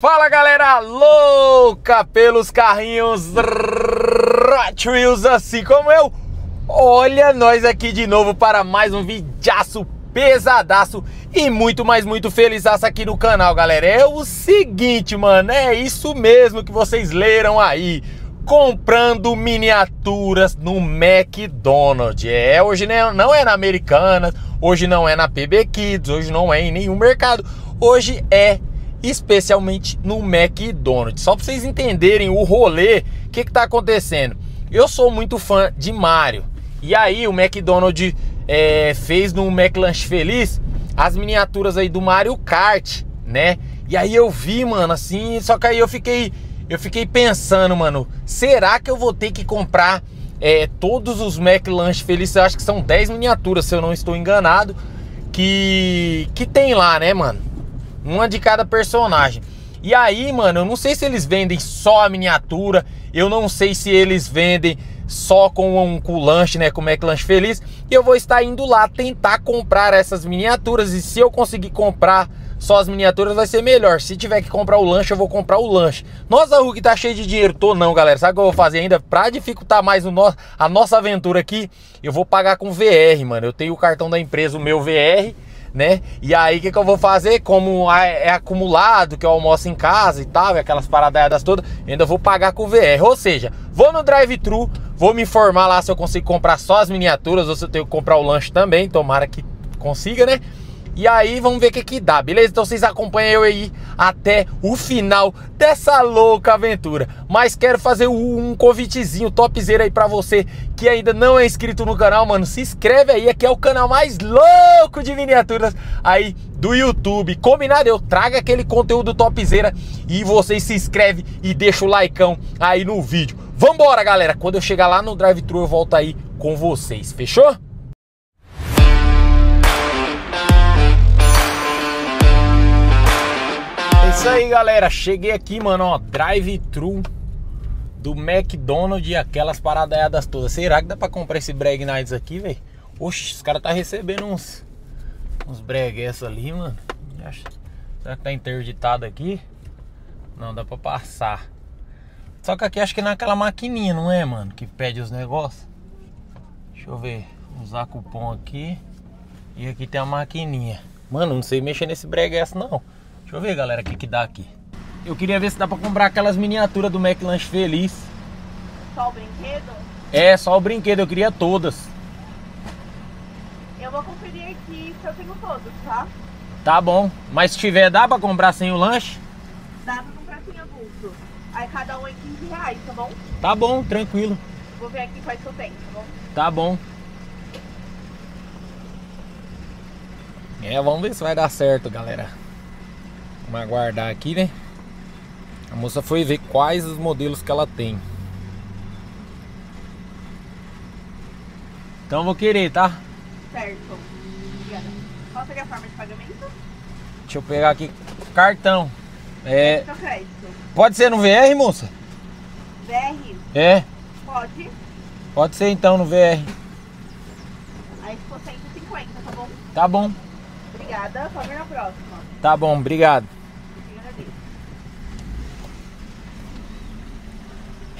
Fala galera louca pelos carrinhos Wheels assim como eu Olha nós aqui de novo para mais um vídeo pesadaço E muito mais muito feliz aqui no canal galera É o seguinte mano, é isso mesmo que vocês leram aí Comprando miniaturas no McDonald's É, hoje né, não é na Americanas, hoje não é na PB Kids, hoje não é em nenhum mercado Hoje é especialmente no McDonald's. Só para vocês entenderem o rolê, o que está acontecendo. Eu sou muito fã de Mario. E aí o McDonald's é, fez no McLunch Feliz as miniaturas aí do Mario Kart, né? E aí eu vi, mano, assim, só que aí eu fiquei, eu fiquei pensando, mano, será que eu vou ter que comprar é, todos os McLunch Feliz? Eu acho que são 10 miniaturas, se eu não estou enganado, que, que tem lá, né, mano? uma de cada personagem. E aí, mano, eu não sei se eles vendem só a miniatura, eu não sei se eles vendem só com, um, o lanche, né? Como é que lanche feliz. E eu vou estar indo lá tentar comprar essas miniaturas. E se eu conseguir comprar só as miniaturas, vai ser melhor. Se tiver que comprar o lanche, eu vou comprar o lanche. Nossa, Hulk, tá cheio de dinheiro. Tô não, galera. Sabe o que eu vou fazer ainda? Pra dificultar mais o no... a nossa aventura aqui, eu vou pagar com VR, mano. Eu tenho o cartão da empresa, o meu VR né? E aí o que, que eu vou fazer? Como é acumulado, que eu almoço em casa e tal, e aquelas paradaiadas todas, ainda vou pagar com o VR. Ou seja, vou no drive-thru, vou me informar lá se eu consigo comprar só as miniaturas ou se eu tenho que comprar o lanche também, tomara que consiga, né? E aí vamos ver o que, que dá, beleza? Então vocês acompanham eu aí até o final dessa louca aventura. Mas quero fazer um convitezinho topzera aí pra você que ainda não é inscrito no canal, mano. Se inscreve aí, aqui é o canal mais louco de miniaturas aí do YouTube. Combinado? Eu trago aquele conteúdo topzera e vocês se inscreve e deixa o likeão aí no vídeo. Vambora, galera! Quando eu chegar lá no drive-thru eu volto aí com vocês, fechou? isso aí, galera. Cheguei aqui, mano, ó, drive-thru do McDonald's e aquelas paradaiadas todas. Será que dá pra comprar esse Brag Nights aqui, velho? Oxe, os caras tá recebendo uns uns bregues ali, mano. Será que tá interditado aqui? Não, dá pra passar. Só que aqui acho que é naquela maquininha, não é, mano? Que pede os negócios. Deixa eu ver. Usar cupom aqui. E aqui tem a maquininha. Mano, não sei mexer nesse breguesso, não. Deixa eu ver, galera, o que, que dá aqui. Eu queria ver se dá pra comprar aquelas miniaturas do McLanche Feliz. Só o brinquedo? É, só o brinquedo, eu queria todas. Eu vou conferir aqui se eu tenho todos, tá? Tá bom, mas se tiver, dá pra comprar sem o lanche? Dá pra comprar sem adulto. Aí cada um é 15 reais, tá bom? Tá bom, tranquilo. Vou ver aqui quais que eu tenho, tá bom? Tá bom. É, vamos ver se vai dar certo, galera. Vamos aguardar aqui, né? A moça foi ver quais os modelos que ela tem. Então vou querer, tá? Certo. Obrigada. Qual seria a forma de pagamento? Deixa eu pegar aqui. Cartão. É. Pode ser no VR, moça? VR? É. Pode. Pode ser então no VR. Aí ficou 150, tá bom? Tá bom. Obrigada, pode ver na próxima. Tá bom, obrigado.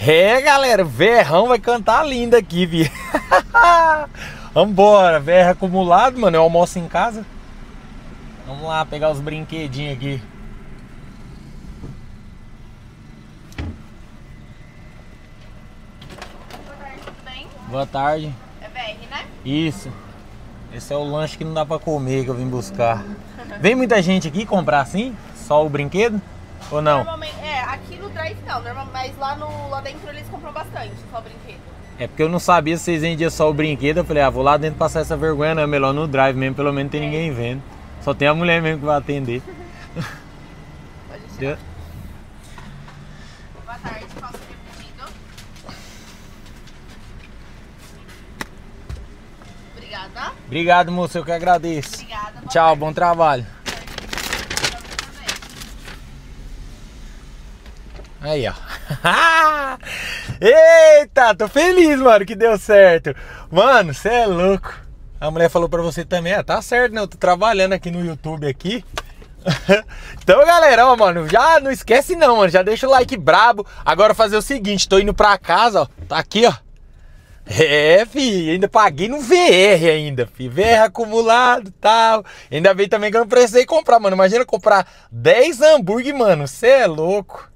É, galera, Verrão vai cantar linda aqui, vi. Vambora, verra acumulado, mano. Eu almoço em casa. Vamos lá pegar os brinquedinhos aqui. Boa tarde, tudo bem? Boa tarde. É BR, né? Isso. Esse é o lanche que não dá pra comer que eu vim buscar. Vem muita gente aqui comprar assim? Só o brinquedo? Ou não? é, aqui no Drive não, mas lá, no, lá dentro eles compram bastante, só brinquedo. É porque eu não sabia se vocês vendiam só o brinquedo. Eu falei, ah, vou lá dentro passar essa vergonha, não. É melhor no drive mesmo, pelo menos tem é. ninguém vendo. Só tem a mulher mesmo que vai atender. Pode Boa tarde, posso ter pedido? Obrigada. Obrigado, moço, eu que agradeço. Obrigada. Tchau, tarde. bom trabalho. Aí, ó. Eita, tô feliz, mano, que deu certo. Mano, você é louco. A mulher falou pra você também, ah, tá certo, né? Eu tô trabalhando aqui no YouTube aqui. então, galera, ó, mano, já não esquece não, mano. Já deixa o like brabo. Agora fazer o seguinte, tô indo pra casa, ó. Tá aqui, ó. É, fi, ainda paguei no VR ainda, fi. VR acumulado tal. Ainda bem também que eu não precisei comprar, mano. Imagina comprar 10 hambúrguer, mano. Você é louco.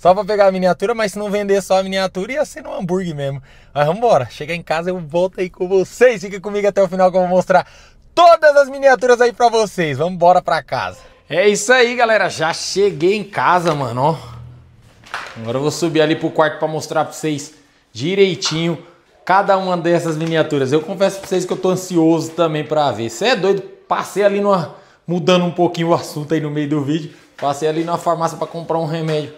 Só pra pegar a miniatura, mas se não vender só a miniatura, ia ser no hambúrguer mesmo. Mas vambora, chegar em casa eu volto aí com vocês. Fique comigo até o final que eu vou mostrar todas as miniaturas aí pra vocês. Vambora pra casa. É isso aí, galera. Já cheguei em casa, mano. Agora eu vou subir ali pro quarto pra mostrar pra vocês direitinho cada uma dessas miniaturas. Eu confesso pra vocês que eu tô ansioso também pra ver. Você é doido? Passei ali numa... Mudando um pouquinho o assunto aí no meio do vídeo. Passei ali na farmácia pra comprar um remédio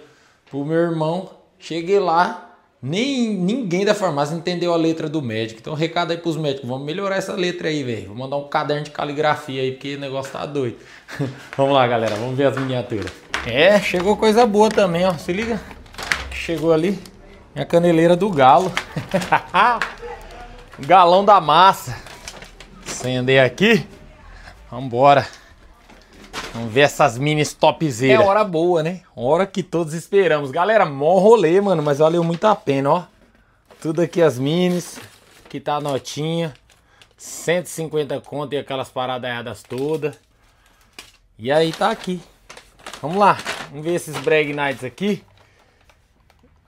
pro meu irmão. Cheguei lá, nem ninguém da farmácia entendeu a letra do médico. Então, recado aí pros médicos: vamos melhorar essa letra aí, velho. Vou mandar um caderno de caligrafia aí, porque o negócio tá doido. vamos lá, galera, vamos ver as miniaturas. É, chegou coisa boa também, ó. Se liga. Chegou ali minha caneleira do galo. Galão da massa. Acender aqui. Vambora. Vamos ver essas minis topzeiras. É hora boa, né? Hora que todos esperamos. Galera, mó rolê, mano, mas valeu muito a pena, ó. Tudo aqui as minis. Aqui tá a notinha. 150 conto e aquelas paradaiadas todas. E aí tá aqui. Vamos lá. Vamos ver esses Brag Nights aqui.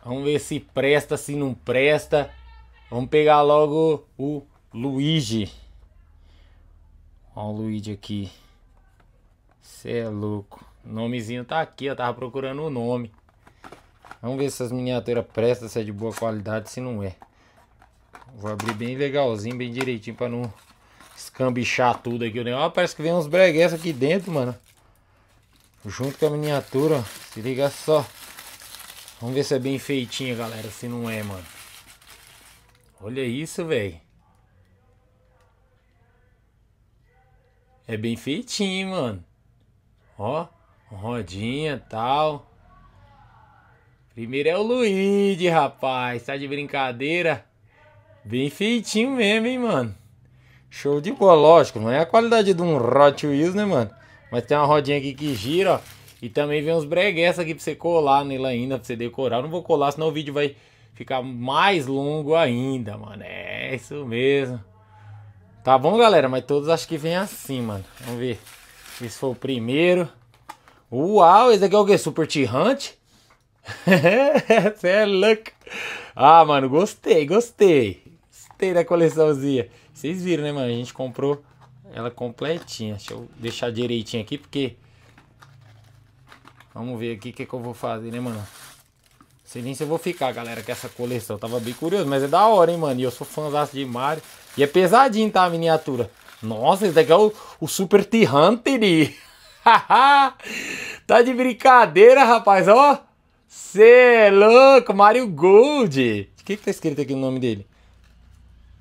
Vamos ver se presta, se não presta. Vamos pegar logo o Luigi. Ó o Luigi aqui. Você é louco. O nomezinho tá aqui, eu tava procurando o nome. Vamos ver se essas miniaturas prestam, se é de boa qualidade, se não é. Vou abrir bem legalzinho, bem direitinho pra não escambichar tudo aqui. Ó, parece que vem uns bregues aqui dentro, mano. Junto com a miniatura, ó. Se liga só. Vamos ver se é bem feitinha, galera. Se não é, mano. Olha isso, velho. É bem feitinho, mano. Ó, rodinha tal. Primeiro é o Luigi, rapaz. Tá de brincadeira. Bem feitinho mesmo, hein, mano. Show de bola, lógico. Não é a qualidade de um Hot Wheels, né, mano? Mas tem uma rodinha aqui que gira, ó. E também vem uns breguetes aqui pra você colar nela ainda, pra você decorar. Eu não vou colar, senão o vídeo vai ficar mais longo ainda, mano. É isso mesmo. Tá bom, galera? Mas todos acho que vem assim, mano. Vamos ver. Esse foi o primeiro. Uau, esse aqui é o que? Super T-Hunt? Você é louco. Ah, mano, gostei, gostei. Gostei da coleçãozinha. Vocês viram, né, mano? A gente comprou ela completinha. Deixa eu deixar direitinho aqui, porque... Vamos ver aqui o que, que eu vou fazer, né, mano? sei nem se eu vou ficar, galera, com essa coleção. Eu tava bem curioso, mas é da hora, hein, mano? E eu sou fãzão de Mario. E é pesadinho, tá, a miniatura? Nossa, esse daqui é o, o Super T-Hunter. tá de brincadeira, rapaz, ó. Cê é louco, Mario Gold. O que que tá escrito aqui no nome dele?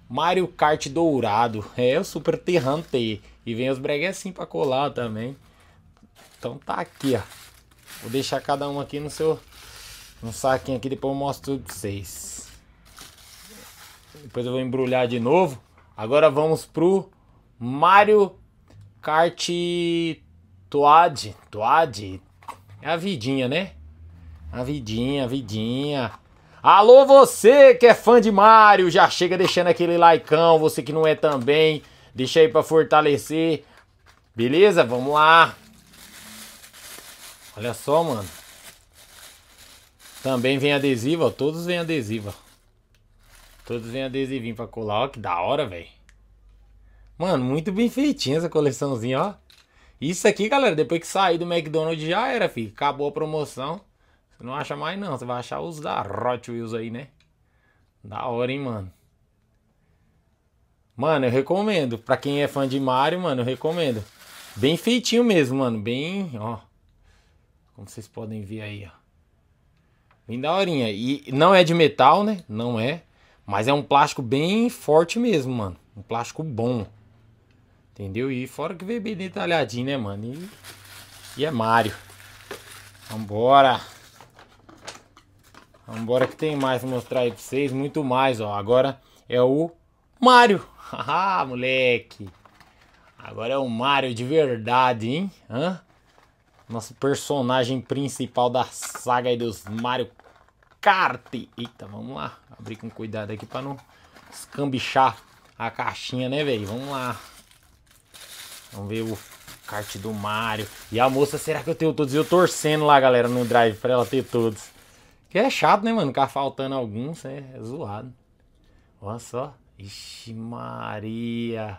Mario Kart Dourado. É o Super T-Hunter. E vem os breguecinhos assim pra colar também. Então tá aqui, ó. Vou deixar cada um aqui no seu... No saquinho aqui, depois eu mostro tudo pra vocês. Depois eu vou embrulhar de novo. Agora vamos pro Mario Kart Toad. Toad? É a vidinha, né? A vidinha, a vidinha. Alô, você que é fã de Mario, já chega deixando aquele likeão. Você que não é também, deixa aí pra fortalecer. Beleza? Vamos lá. Olha só, mano. Também vem adesivo, ó. Todos vem adesivo, ó. Todos vêm adesivinho pra colar. Ó, que da hora, velho. Mano, muito bem feitinha essa coleçãozinha, ó. Isso aqui, galera, depois que sair do McDonald's já era, fi. Acabou a promoção. Você não acha mais, não. Você vai achar os da Hot Wheels aí, né? Da hora, hein, mano. Mano, eu recomendo. Pra quem é fã de Mario, mano, eu recomendo. Bem feitinho mesmo, mano. Bem, ó. Como vocês podem ver aí, ó. Bem daorinha. E não é de metal, né? Não é. Mas é um plástico bem forte mesmo, mano. Um plástico bom. Entendeu? E fora que veio bem detalhadinho, né, mano? E, e é Mario. Vambora. Vambora que tem mais pra mostrar aí pra vocês. Muito mais, ó. Agora é o Mario. Haha, moleque. Agora é o Mario de verdade, hein? Hã? Nosso personagem principal da saga aí dos Mario Kart. Eita, vamos lá. Abrir com cuidado aqui pra não escambichar a caixinha, né, velho? Vamos lá. Vamos ver o kart do Mario. E a moça, será que eu tenho todos? Eu torcendo lá, galera, no drive pra ela ter todos. Que é chato, né, mano? Ficar faltando alguns, é, é zoado. Olha só. Ixi, Maria.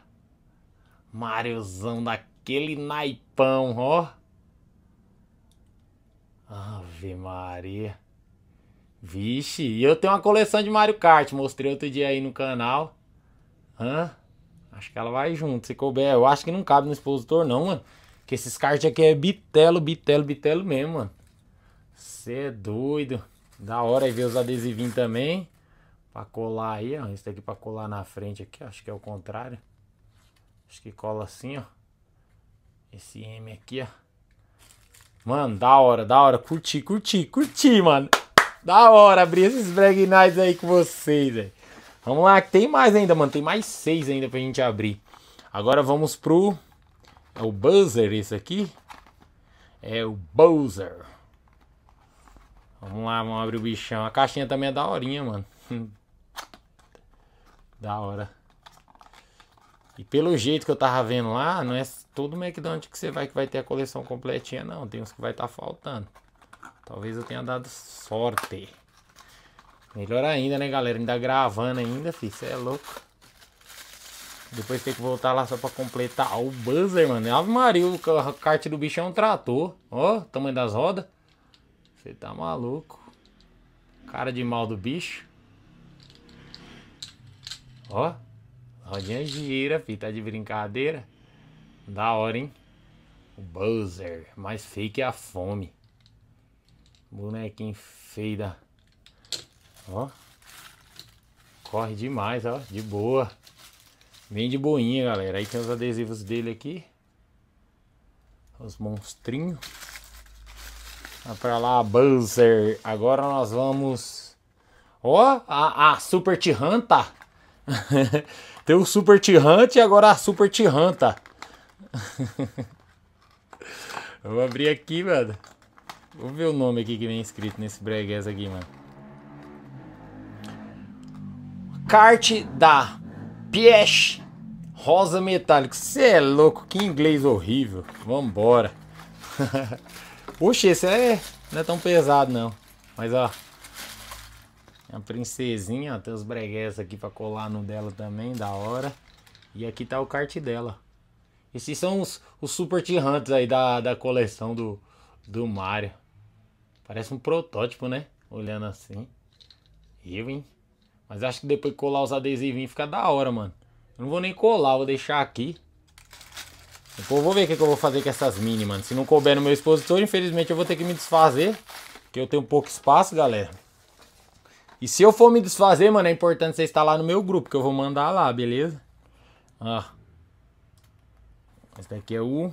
Mariozão daquele naipão, ó. Ave Maria. Vixe, e eu tenho uma coleção de Mario Kart. Mostrei outro dia aí no canal. Hã? Acho que ela vai junto, se couber. Eu acho que não cabe no expositor, não, mano. Que esses cards aqui é bitelo, bitelo, bitelo mesmo, mano. Você é doido. Da hora aí ver os adesivinhos também. Pra colar aí, ó. Isso daqui pra colar na frente aqui, ó. Acho que é o contrário. Acho que cola assim, ó. Esse M aqui, ó. Mano, da hora, da hora. Curti, curti, curti, mano. Da hora abrir esses Brag Nights aí com vocês, velho. Vamos lá, que tem mais ainda, mano. Tem mais seis ainda pra gente abrir. Agora vamos pro. É o buzzer esse aqui. É o buzzer. Vamos lá, vamos abrir o bichão. A caixinha também é da horinha, mano. da hora. E pelo jeito que eu tava vendo lá, não é todo McDonald's que você vai que vai ter a coleção completinha, não. Tem uns que vai estar tá faltando. Talvez eu tenha dado sorte. Melhor ainda, né, galera? Ainda gravando ainda, filho. Você é louco. Depois tem que voltar lá só pra completar o buzzer, mano. Ave Maria, o kart do bicho é um trator. Ó, tamanho das rodas. Você tá maluco. Cara de mal do bicho. Ó. Rodinha gira, filho. Tá de brincadeira. Da hora, hein? O buzzer. Mais feio que é a fome. Bonequinho feio da... Ó. Corre demais, ó. De boa. Bem de boinha, galera. Aí tem os adesivos dele aqui. Os monstrinhos. Vai pra lá, Buzzer. Agora nós vamos... Ó, a, a Super Tiranta. tem o Super Tirante e agora a Super Tiranta. Eu vou abrir aqui, mano. Vou ver o nome aqui que vem escrito nesse breguês aqui, mano. kart da Piesch Rosa Metálico. Você é louco, que inglês horrível. Vambora. Puxa, esse é, não é tão pesado não. Mas ó, a princesinha, ó, tem os bregues aqui pra colar no dela também, da hora. E aqui tá o kart dela. Esses são os, os Super t hunters aí da, da coleção do, do Mario. Parece um protótipo, né? Olhando assim. Eu, hein? Mas acho que depois colar os adesivinhos fica da hora, mano. Eu não vou nem colar, vou deixar aqui. Depois eu vou ver o que, que, eu vou fazer com essas mini, mano. Se não couber no meu expositor, infelizmente eu vou ter que me desfazer. Porque eu tenho pouco espaço, galera. E se eu for me desfazer, mano, é importante você estar lá no meu grupo. Que eu vou mandar lá, beleza? Ó. Esse daqui é o...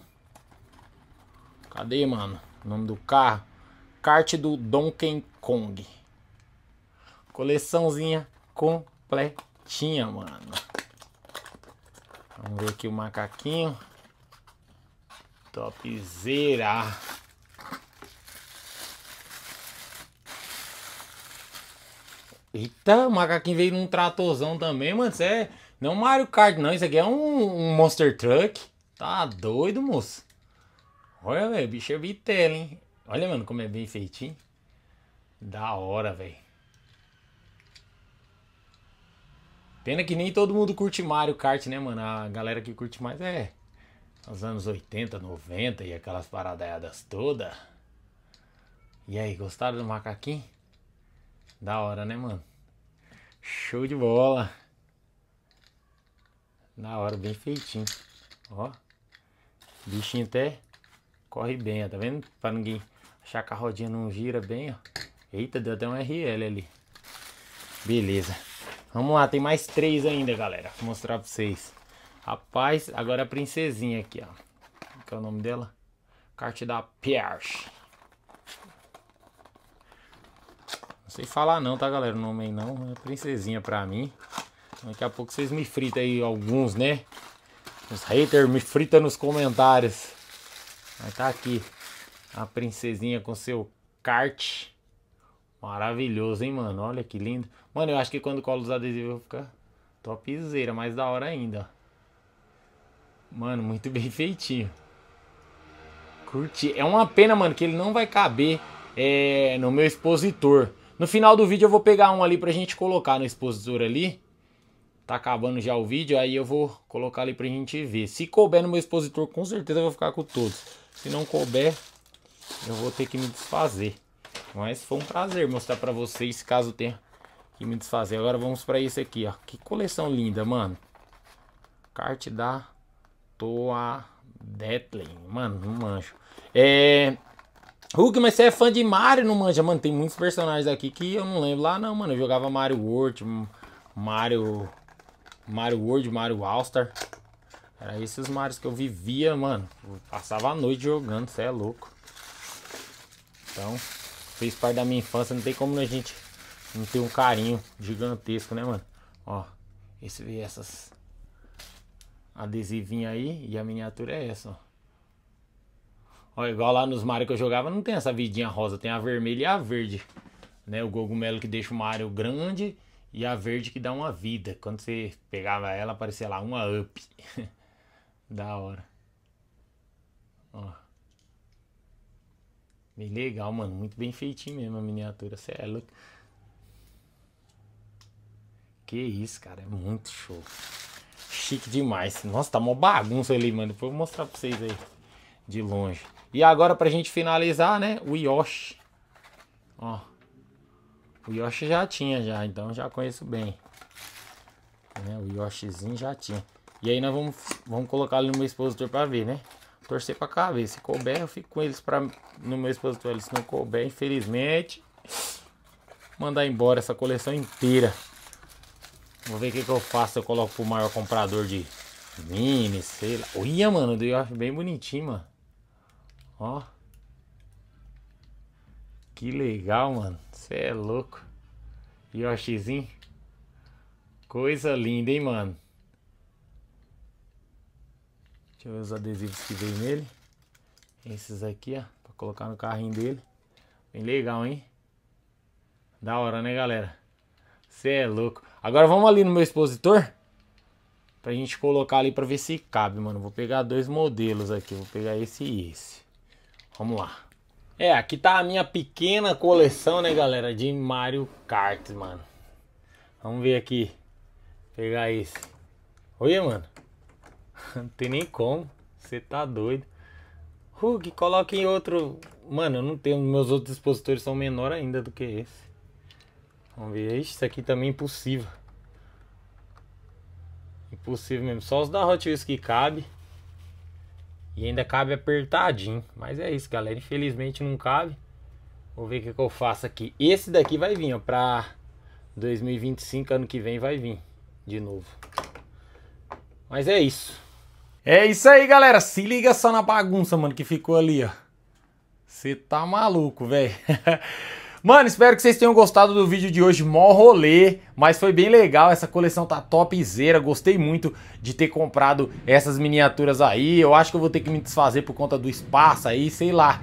Cadê, mano? O nome do carro. Kart do Donkey Kong. Coleçãozinha completinha, mano. Vamos ver aqui o macaquinho. Topzera. Eita, o macaquinho veio num tratorzão também, mano. Isso é não é Mario Kart, não. Isso aqui é um, um Monster Truck. Tá doido, moço. Olha, velho, bicho é vitela, hein? Olha, mano, como é bem feitinho. Da hora, velho. Pena que nem todo mundo curte Mario Kart, né, mano? A galera que curte mais é os anos 80, 90 e aquelas paradaiadas toda. E aí, gostaram do macaquinho? Da hora, né, mano? Show de bola. Na hora, bem feitinho. Ó. Bichinho até corre bem, ó. Tá vendo? Pra ninguém achar que a rodinha não gira bem, ó. Eita, deu até um RL ali. Beleza. Vamos lá, tem mais três ainda, galera. Vou mostrar pra vocês. Rapaz, agora a princesinha aqui, ó. Qual é o nome dela? Carte da Pierce. Não sei falar não, tá, galera? O nome aí não. É princesinha pra mim. Daqui a pouco vocês me fritam aí alguns, né? Os haters me fritam nos comentários. Mas tá aqui. A princesinha com seu kart. Maravilhoso, hein, mano? Olha que lindo. Mano, eu acho que quando colo os adesivos eu vou ficar topzera, mais da hora ainda. Mano, muito bem feitinho. Curti. É uma pena, mano, que ele não vai caber é, no meu expositor. No final do vídeo eu vou pegar um ali pra gente colocar no expositor ali. Tá acabando já o vídeo, aí eu vou colocar ali pra gente ver. Se couber no meu expositor, com certeza eu vou ficar com todos. Se não couber, eu vou ter que me desfazer. Mas foi um prazer mostrar pra vocês, caso tenha que me desfazer. Agora vamos pra esse aqui, ó. Que coleção linda, mano. Kart da Toa Detlin. Mano, não manjo. É... Hulk, mas você é fã de Mario, não manja? Mano, tem muitos personagens aqui que eu não lembro lá, não, mano. Eu jogava Mario World, Mario... Mario World, Mario All-Star. Era esses Marios que eu vivia, mano. Eu passava a noite jogando, você é louco. Então, fez parte da minha infância, não tem como a gente não ter um carinho gigantesco, né, mano? Ó, esse, essas adesivinhas aí e a miniatura é essa, ó. ó igual lá nos Mario que eu jogava, não tem essa vidinha rosa, tem a vermelha e a verde. Né? O cogumelo que deixa o Mario grande e a verde que dá uma vida. Quando você pegava ela, aparecia lá uma up. da hora. Ó. Bem legal, mano. Muito bem feitinho mesmo a miniatura. Você é louco. Que isso, cara. É muito show. Chique demais. Nossa, tá mó bagunça ali, mano. Depois eu vou mostrar pra vocês aí. De longe. E agora pra gente finalizar, né? O Yoshi. Ó. O Yoshi já tinha já. Então já conheço bem. Né? O Yoshizinho já tinha. E aí nós vamos, vamos colocar ali no meu expositor pra ver, né? torcer pra cá, se couber, eu fico com eles pra, no meu expositório. Se não couber, infelizmente, mandar embora essa coleção inteira. Vou ver o que, que, eu faço. Eu coloco pro maior comprador de mini, sei lá. Olha, mano, eu acho bem bonitinho, mano. Ó. Que legal, mano. Você é louco. Yoshizinho. Coisa linda, hein, mano. Deixa eu ver os adesivos que vem nele. Esses aqui, ó, pra colocar no carrinho dele. Bem legal, hein? Da hora, né, galera? Você é louco. Agora vamos ali no meu expositor. Pra gente colocar ali pra ver se cabe, mano. Vou pegar dois modelos aqui. Vou pegar esse e esse. Vamos lá. É, aqui tá a minha pequena coleção, né, galera? De Mario Kart, mano. Vamos ver aqui. Pegar esse. Olha, mano. Não tem nem como. Você tá doido. hug coloque em outro. Mano, eu não tenho. Meus outros expositores são menor ainda do que esse. Vamos ver. Isso aqui também é impossível. Impossível mesmo. Só os da Hot Wheels que cabe. E ainda cabe apertadinho. Mas é isso, galera. Infelizmente não cabe. Vou ver o que, que, eu faço aqui. Esse daqui vai vir, ó. Pra 2025, ano que vem, vai vir de novo. Mas é isso. É isso aí, galera. Se liga só na bagunça, mano, que ficou ali, ó. Você tá maluco, velho. Mano, espero que vocês tenham gostado do vídeo de hoje, mó rolê, mas foi bem legal, essa coleção tá topzera, gostei muito de ter comprado essas miniaturas aí, eu acho que eu vou ter que me desfazer por conta do espaço aí, sei lá,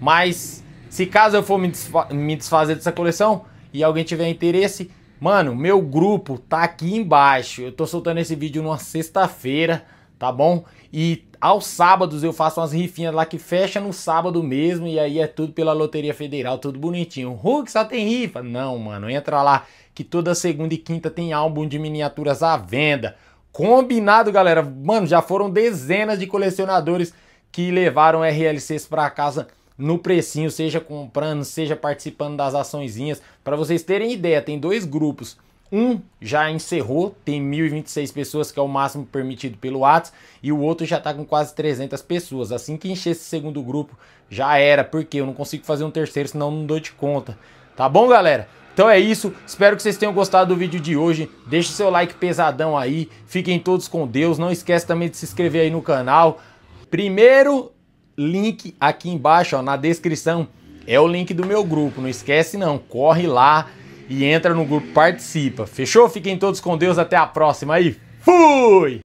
mas se caso eu for me, desfa me desfazer dessa coleção e alguém tiver interesse, mano, meu grupo tá aqui embaixo, eu tô soltando esse vídeo numa sexta-feira, tá bom? E aos sábados eu faço umas rifinhas lá que fecha no sábado mesmo e aí é tudo pela Loteria Federal, tudo bonitinho. Hulk só tem rifa. Não, mano, entra lá que toda segunda e quinta tem álbum de miniaturas à venda. Combinado, galera. Mano, já foram dezenas de colecionadores que levaram RLCs para casa no precinho, seja comprando, seja participando das açõezinhas. Para vocês terem ideia, tem dois grupos um já encerrou, tem 1.026 pessoas, que é o máximo permitido pelo Atos, e o outro já está com quase 300 pessoas. Assim que encher esse segundo grupo, já era, porque eu não consigo fazer um terceiro, senão não dou de conta. Tá bom, galera? Então é isso, espero que vocês tenham gostado do vídeo de hoje, deixe seu like pesadão aí, fiquem todos com Deus, não esquece também de se inscrever aí no canal. Primeiro link aqui embaixo, ó, na descrição, é o link do meu grupo, não esquece não, corre lá, e entra no grupo, participa. Fechou? Fiquem todos com Deus, até a próxima aí. Fui!